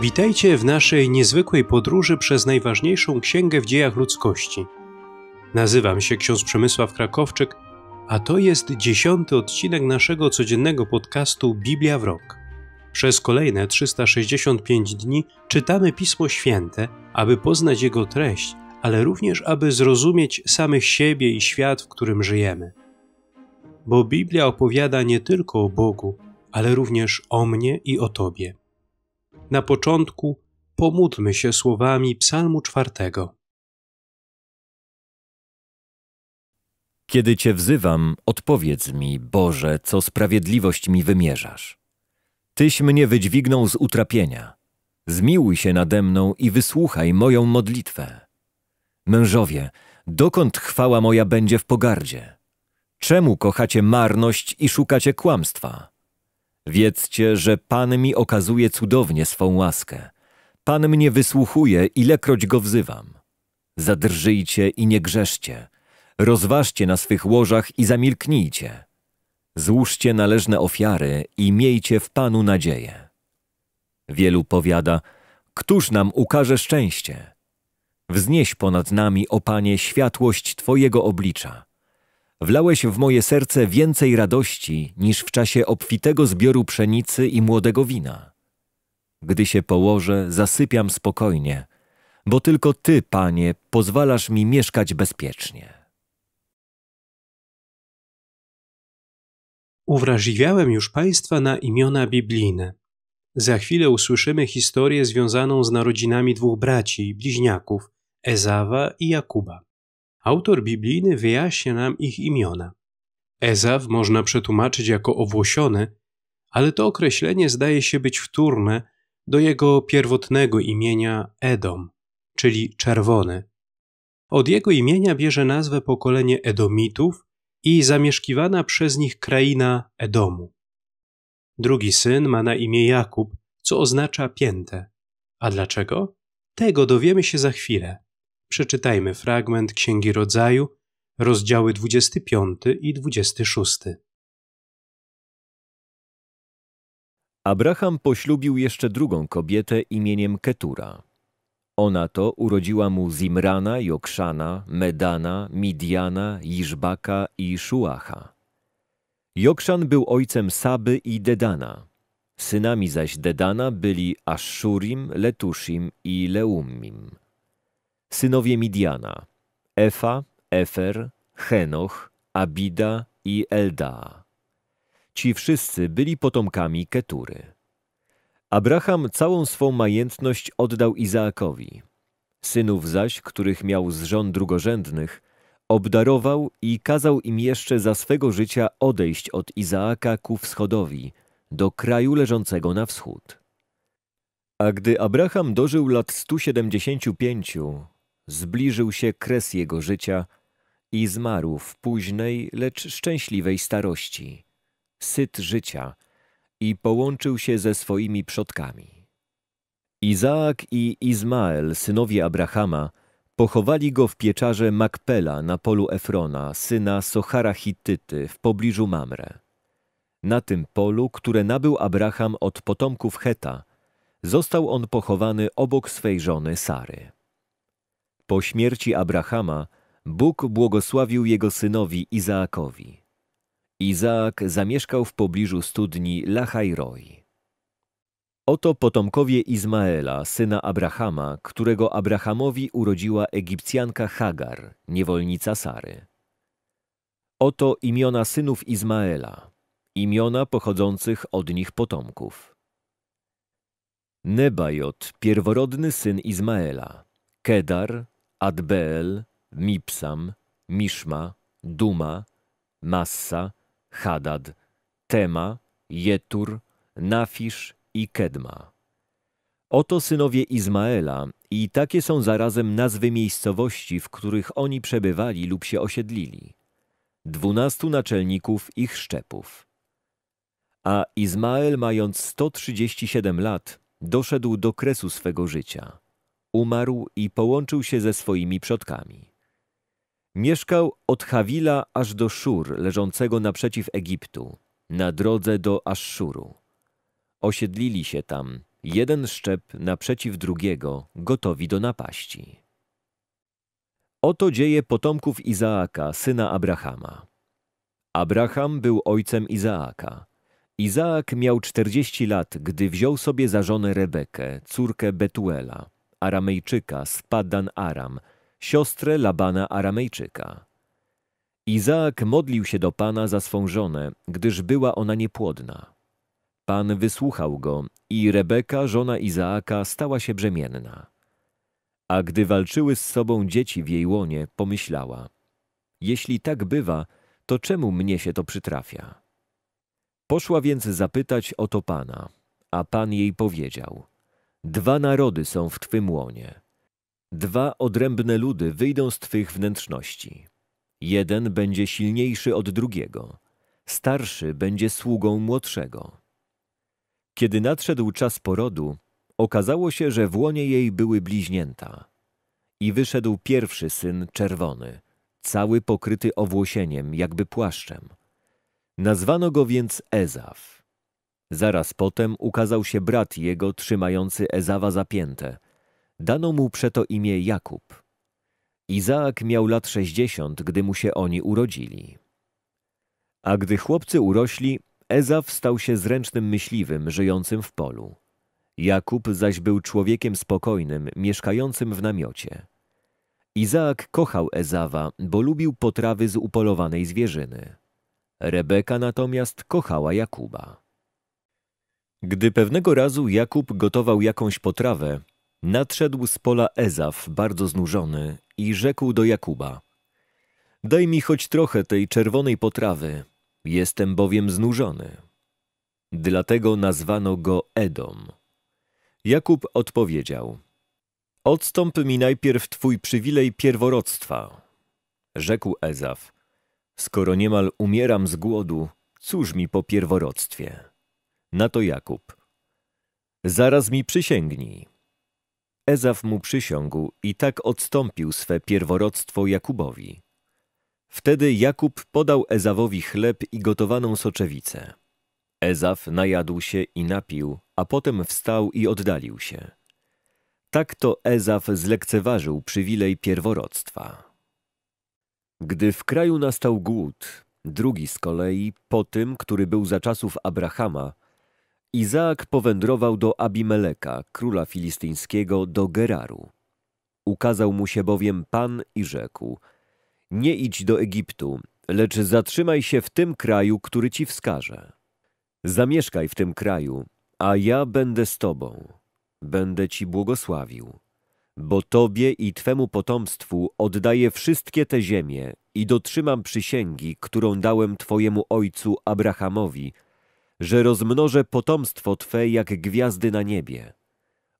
Witajcie w naszej niezwykłej podróży przez najważniejszą księgę w dziejach ludzkości. Nazywam się ksiądz Przemysław Krakowczyk, a to jest dziesiąty odcinek naszego codziennego podcastu Biblia w rok. Przez kolejne 365 dni czytamy Pismo Święte, aby poznać jego treść, ale również aby zrozumieć samych siebie i świat, w którym żyjemy. Bo Biblia opowiada nie tylko o Bogu, ale również o mnie i o Tobie. Na początku pomódmy się słowami Psalmu czwartego. Kiedy Cię wzywam, odpowiedz mi, Boże, co sprawiedliwość mi wymierzasz. Tyś mnie wydźwignął z utrapienia. Zmiłuj się nade mną i wysłuchaj moją modlitwę. Mężowie, dokąd chwała moja będzie w pogardzie? Czemu kochacie marność i szukacie kłamstwa? Wiedzcie, że Pan mi okazuje cudownie swą łaskę. Pan mnie wysłuchuje, ilekroć go wzywam. Zadrżyjcie i nie grzeszcie. Rozważcie na swych łożach i zamilknijcie. Złóżcie należne ofiary i miejcie w Panu nadzieję. Wielu powiada, Któż nam ukaże szczęście? Wznieś ponad nami, o Panie, światłość Twojego oblicza. Wlałeś w moje serce więcej radości niż w czasie obfitego zbioru pszenicy i młodego wina. Gdy się położę, zasypiam spokojnie, bo tylko Ty, Panie, pozwalasz mi mieszkać bezpiecznie. Uwrażliwiałem już Państwa na imiona biblijne. Za chwilę usłyszymy historię związaną z narodzinami dwóch braci, bliźniaków, Ezawa i Jakuba autor biblijny wyjaśnia nam ich imiona. Ezaw można przetłumaczyć jako owłosiony, ale to określenie zdaje się być wtórne do jego pierwotnego imienia Edom, czyli czerwony. Od jego imienia bierze nazwę pokolenie Edomitów i zamieszkiwana przez nich kraina Edomu. Drugi syn ma na imię Jakub, co oznacza piętę. A dlaczego? Tego dowiemy się za chwilę. Przeczytajmy fragment Księgi Rodzaju, rozdziały 25 i 26. Abraham poślubił jeszcze drugą kobietę imieniem Ketura. Ona to urodziła mu Zimrana, Jokszana, Medana, Midiana, Iżbaka i Szuacha. Jokszan był ojcem Saby i Dedana. Synami zaś Dedana byli Ashurim, Letushim i Leummim synowie Midiana, Efa, Efer, Henoch, Abida i Eldaa. Ci wszyscy byli potomkami Ketury. Abraham całą swą majętność oddał Izaakowi. Synów zaś, których miał z żon drugorzędnych, obdarował i kazał im jeszcze za swego życia odejść od Izaaka ku wschodowi, do kraju leżącego na wschód. A gdy Abraham dożył lat 175, zbliżył się kres jego życia i zmarł w późnej, lecz szczęśliwej starości, syt życia i połączył się ze swoimi przodkami. Izaak i Izmael, synowie Abrahama, pochowali go w pieczarze Makpela na polu Efrona, syna Sochara Hittyty w pobliżu Mamre. Na tym polu, które nabył Abraham od potomków Heta, został on pochowany obok swej żony Sary. Po śmierci Abrahama Bóg błogosławił jego synowi Izaakowi. Izaak zamieszkał w pobliżu studni Lachajroi. Oto potomkowie Izmaela, syna Abrahama, którego Abrahamowi urodziła Egipcjanka Hagar, niewolnica Sary. Oto imiona synów Izmaela, imiona pochodzących od nich potomków. Nebajot, pierworodny syn Izmaela, Kedar, Adbeel, Mipsam, Mishma, Duma, Massa, Hadad, Tema, Jetur, Nafisz i Kedma. Oto synowie Izmaela i takie są zarazem nazwy miejscowości, w których oni przebywali lub się osiedlili. Dwunastu naczelników ich szczepów. A Izmael mając 137 lat, doszedł do kresu swego życia umarł i połączył się ze swoimi przodkami. Mieszkał od Hawila aż do Szur, leżącego naprzeciw Egiptu, na drodze do Aszuru. Osiedlili się tam, jeden szczep naprzeciw drugiego, gotowi do napaści. Oto dzieje potomków Izaaka, syna Abrahama. Abraham był ojcem Izaaka. Izaak miał czterdzieści lat, gdy wziął sobie za żonę Rebekę, córkę Betuela, Aramejczyka z Paddan Aram, siostrę Labana Aramejczyka. Izaak modlił się do Pana za swą żonę, gdyż była ona niepłodna. Pan wysłuchał go i Rebeka, żona Izaaka, stała się brzemienna. A gdy walczyły z sobą dzieci w jej łonie, pomyślała: Jeśli tak bywa, to czemu mnie się to przytrafia? Poszła więc zapytać o to pana, a pan jej powiedział: Dwa narody są w Twym łonie. Dwa odrębne ludy wyjdą z Twych wnętrzności. Jeden będzie silniejszy od drugiego, starszy będzie sługą młodszego. Kiedy nadszedł czas porodu, okazało się, że w łonie jej były bliźnięta. I wyszedł pierwszy syn czerwony, cały pokryty owłosieniem, jakby płaszczem. Nazwano go więc Ezaf. Zaraz potem ukazał się brat jego trzymający Ezawa za piętę. Dano mu przeto imię Jakub. Izaak miał lat sześćdziesiąt, gdy mu się oni urodzili. A gdy chłopcy urośli, Ezaw stał się zręcznym myśliwym żyjącym w polu. Jakub zaś był człowiekiem spokojnym, mieszkającym w namiocie. Izaak kochał Ezawa, bo lubił potrawy z upolowanej zwierzyny. Rebeka natomiast kochała Jakuba. Gdy pewnego razu Jakub gotował jakąś potrawę, nadszedł z pola Ezaf, bardzo znużony, i rzekł do Jakuba: Daj mi choć trochę tej czerwonej potrawy, jestem bowiem znużony. Dlatego nazwano go Edom. Jakub odpowiedział: Odstąp mi najpierw twój przywilej pierworodztwa”. Rzekł Ezaf: Skoro niemal umieram z głodu, cóż mi po pierworodztwie”. Na to Jakub. Zaraz mi przysięgnij. Ezaf mu przysiągł i tak odstąpił swe pierworodstwo Jakubowi. Wtedy Jakub podał Ezawowi chleb i gotowaną soczewicę. Ezaf najadł się i napił, a potem wstał i oddalił się. Tak to Ezaf zlekceważył przywilej pierworodstwa. Gdy w kraju nastał głód, drugi z kolei, po tym, który był za czasów Abrahama, Izaak powędrował do Abimeleka, króla filistyńskiego, do Geraru. Ukazał mu się bowiem Pan i rzekł – Nie idź do Egiptu, lecz zatrzymaj się w tym kraju, który ci wskażę. Zamieszkaj w tym kraju, a ja będę z tobą. Będę ci błogosławił, bo tobie i twemu potomstwu oddaję wszystkie te ziemie i dotrzymam przysięgi, którą dałem twojemu ojcu Abrahamowi – że rozmnożę potomstwo Twe jak gwiazdy na niebie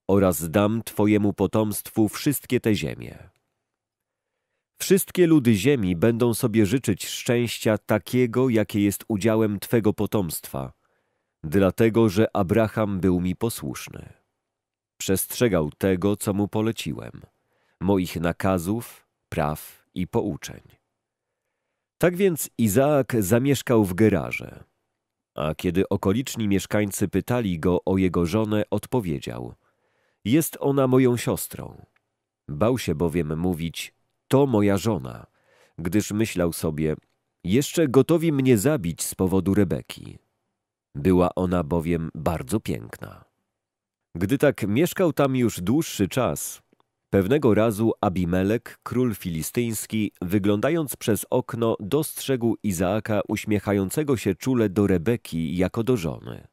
oraz dam Twojemu potomstwu wszystkie te ziemie. Wszystkie ludy ziemi będą sobie życzyć szczęścia takiego, jakie jest udziałem Twego potomstwa, dlatego że Abraham był mi posłuszny. Przestrzegał tego, co mu poleciłem, moich nakazów, praw i pouczeń. Tak więc Izaak zamieszkał w Gerarze a kiedy okoliczni mieszkańcy pytali go o jego żonę, odpowiedział: Jest ona moją siostrą. Bał się bowiem mówić: To moja żona, gdyż myślał sobie: Jeszcze gotowi mnie zabić z powodu Rebeki. Była ona bowiem bardzo piękna. Gdy tak mieszkał tam już dłuższy czas, Pewnego razu Abimelek, król filistyński, wyglądając przez okno, dostrzegł Izaaka uśmiechającego się czule do Rebeki jako do żony.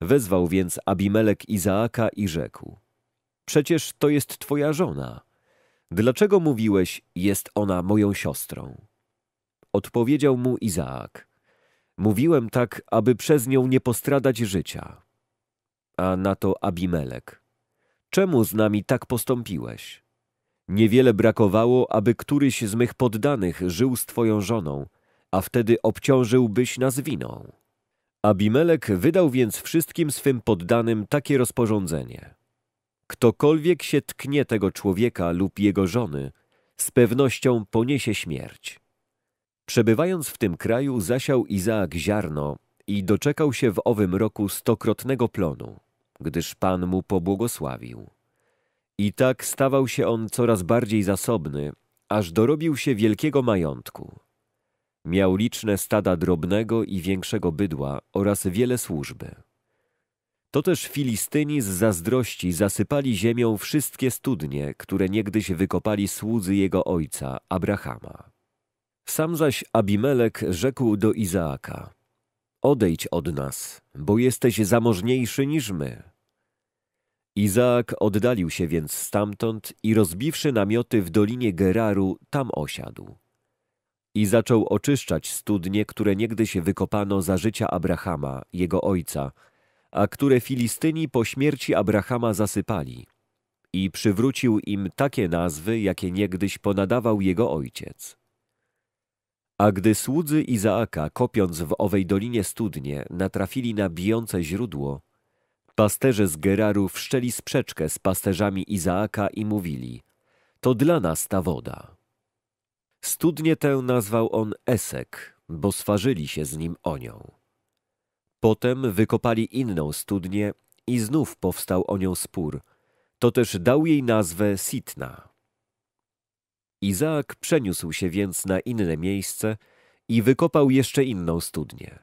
Wezwał więc Abimelek Izaaka i rzekł: Przecież to jest twoja żona. Dlaczego mówiłeś, jest ona moją siostrą? Odpowiedział mu Izaak: Mówiłem tak, aby przez nią nie postradać życia. A na to Abimelek: Czemu z nami tak postąpiłeś? Niewiele brakowało, aby któryś z mych poddanych żył z twoją żoną, a wtedy obciążyłbyś nas winą. Abimelek wydał więc wszystkim swym poddanym takie rozporządzenie. Ktokolwiek się tknie tego człowieka lub jego żony, z pewnością poniesie śmierć. Przebywając w tym kraju, zasiał Izaak ziarno i doczekał się w owym roku stokrotnego plonu gdyż Pan mu pobłogosławił. I tak stawał się on coraz bardziej zasobny, aż dorobił się wielkiego majątku. Miał liczne stada drobnego i większego bydła oraz wiele służby. To też Filistyni z zazdrości zasypali ziemią wszystkie studnie, które niegdyś wykopali słudzy jego ojca, Abrahama. Sam zaś Abimelek rzekł do Izaaka – Odejdź od nas, bo jesteś zamożniejszy niż my. Izaak oddalił się więc stamtąd i rozbiwszy namioty w dolinie Geraru, tam osiadł. I zaczął oczyszczać studnie, które niegdyś wykopano za życia Abrahama, jego ojca, a które Filistyni po śmierci Abrahama zasypali. I przywrócił im takie nazwy, jakie niegdyś ponadawał jego ojciec. A gdy słudzy Izaaka, kopiąc w owej dolinie studnie, natrafili na bijące źródło, pasterze z Geraru wszczeli sprzeczkę z pasterzami Izaaka i mówili: To dla nas ta woda. Studnię tę nazwał on Esek, bo swarzyli się z nim o nią. Potem wykopali inną studnię i znów powstał o nią spór. To też dał jej nazwę Sitna. Izaak przeniósł się więc na inne miejsce i wykopał jeszcze inną studnię.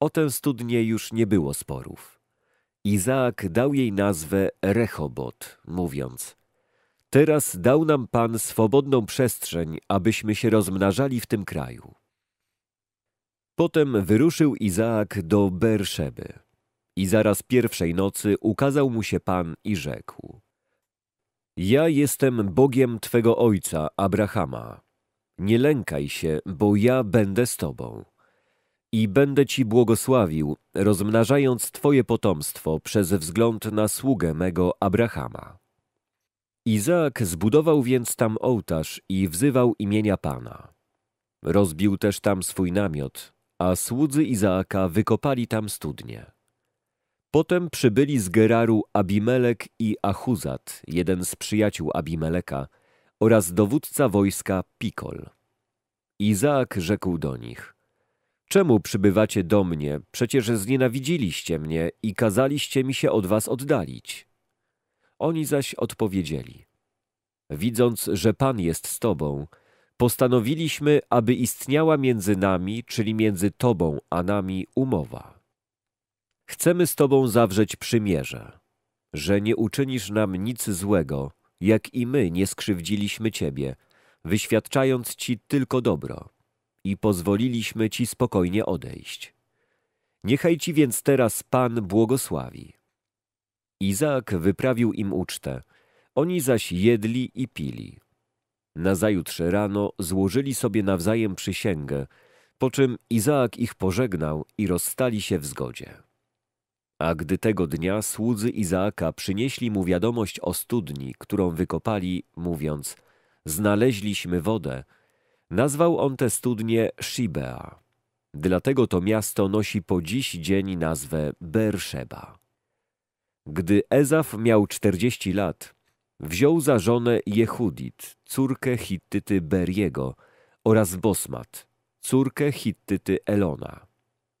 O tę studnię już nie było sporów. Izaak dał jej nazwę Rehobot, mówiąc Teraz dał nam Pan swobodną przestrzeń, abyśmy się rozmnażali w tym kraju. Potem wyruszył Izaak do Berszeby. I zaraz pierwszej nocy ukazał mu się Pan i rzekł ja jestem Bogiem Twego ojca, Abrahama. Nie lękaj się, bo ja będę z Tobą. I będę Ci błogosławił, rozmnażając Twoje potomstwo przez wzgląd na sługę mego Abrahama. Izaak zbudował więc tam ołtarz i wzywał imienia Pana. Rozbił też tam swój namiot, a słudzy Izaaka wykopali tam studnie. Potem przybyli z Geraru Abimelek i Achuzat, jeden z przyjaciół Abimeleka, oraz dowódca wojska Pikol. Izaak rzekł do nich: Czemu przybywacie do mnie? Przecież znienawidziliście mnie i kazaliście mi się od was oddalić. Oni zaś odpowiedzieli: Widząc, że Pan jest z tobą, postanowiliśmy, aby istniała między nami, czyli między tobą a nami, umowa. Chcemy z Tobą zawrzeć przymierze, że nie uczynisz nam nic złego, jak i my nie skrzywdziliśmy Ciebie, wyświadczając Ci tylko dobro i pozwoliliśmy Ci spokojnie odejść. Niechaj Ci więc teraz Pan błogosławi. Izaak wyprawił im ucztę, oni zaś jedli i pili. Nazajutrz rano złożyli sobie nawzajem przysięgę, po czym Izaak ich pożegnał i rozstali się w zgodzie. A gdy tego dnia słudzy Izaaka przynieśli mu wiadomość o studni, którą wykopali, mówiąc: Znaleźliśmy wodę, nazwał on tę studnię Shibea. Dlatego to miasto nosi po dziś dzień nazwę Berszeba. Gdy Ezaf miał czterdzieści lat, wziął za żonę Jehudit, córkę Hittyty Beriego oraz Bosmat, córkę Hittyty Elona.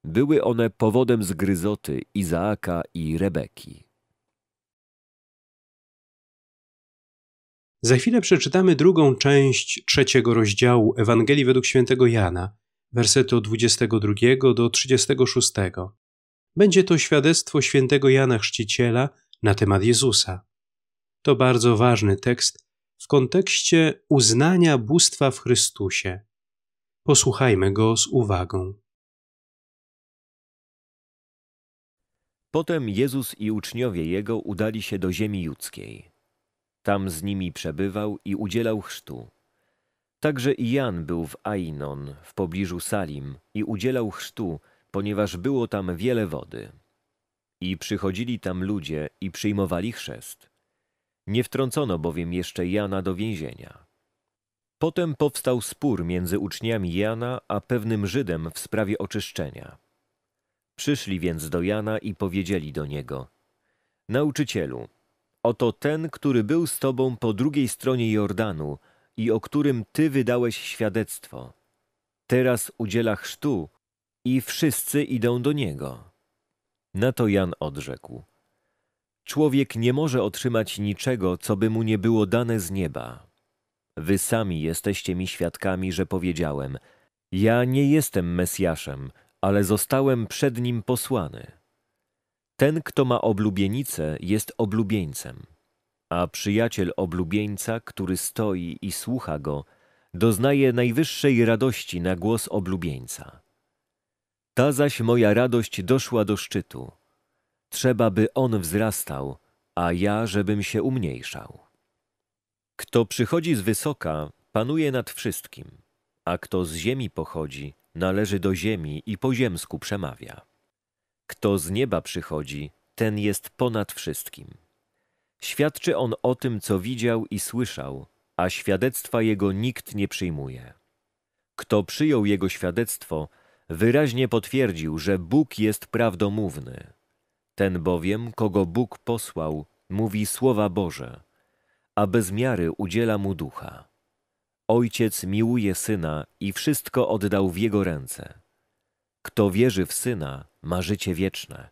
Były one powodem zgryzoty Izaaka i Rebeki. Za chwilę przeczytamy drugą część trzeciego rozdziału Ewangelii według świętego Jana, wersety od 22 do 36. Będzie to świadectwo świętego Jana Chrzciciela na temat Jezusa. To bardzo ważny tekst w kontekście uznania bóstwa w Chrystusie. Posłuchajmy go z uwagą. Potem Jezus i uczniowie Jego udali się do ziemi judzkiej. Tam z nimi przebywał i udzielał chrztu. Także i Jan był w Ainon, w pobliżu Salim, i udzielał chrztu, ponieważ było tam wiele wody. I przychodzili tam ludzie i przyjmowali chrzest. Nie wtrącono bowiem jeszcze Jana do więzienia. Potem powstał spór między uczniami Jana a pewnym Żydem w sprawie oczyszczenia. Przyszli więc do Jana i powiedzieli do niego: Nauczycielu, oto ten, który był z tobą po drugiej stronie Jordanu i o którym ty wydałeś świadectwo. Teraz udziela chrztu i wszyscy idą do niego. Na to Jan odrzekł: Człowiek nie może otrzymać niczego, co by mu nie było dane z nieba. Wy sami jesteście mi świadkami, że powiedziałem: Ja nie jestem Mesjaszem ale zostałem przed nim posłany. Ten, kto ma oblubienicę, jest oblubieńcem, a przyjaciel oblubieńca, który stoi i słucha go, doznaje najwyższej radości na głos oblubieńca. Ta zaś moja radość doszła do szczytu. Trzeba, by on wzrastał, a ja, żebym się umniejszał. Kto przychodzi z wysoka, panuje nad wszystkim, a kto z ziemi pochodzi, należy do ziemi i po ziemsku przemawia. Kto z nieba przychodzi, ten jest ponad wszystkim. Świadczy on o tym, co widział i słyszał, a świadectwa jego nikt nie przyjmuje. Kto przyjął jego świadectwo, wyraźnie potwierdził, że Bóg jest prawdomówny. Ten bowiem, kogo Bóg posłał, mówi słowa Boże, a bez miary udziela mu ducha. Ojciec miłuje syna i wszystko oddał w jego ręce. Kto wierzy w syna, ma życie wieczne.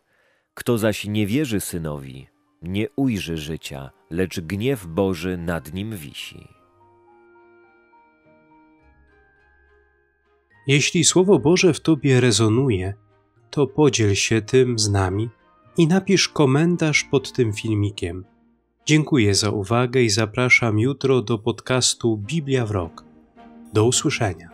Kto zaś nie wierzy synowi, nie ujrzy życia, lecz gniew Boży nad nim wisi. Jeśli Słowo Boże w Tobie rezonuje, to podziel się tym z nami i napisz komentarz pod tym filmikiem. Dziękuję za uwagę i zapraszam jutro do podcastu Biblia w Rok. Do usłyszenia.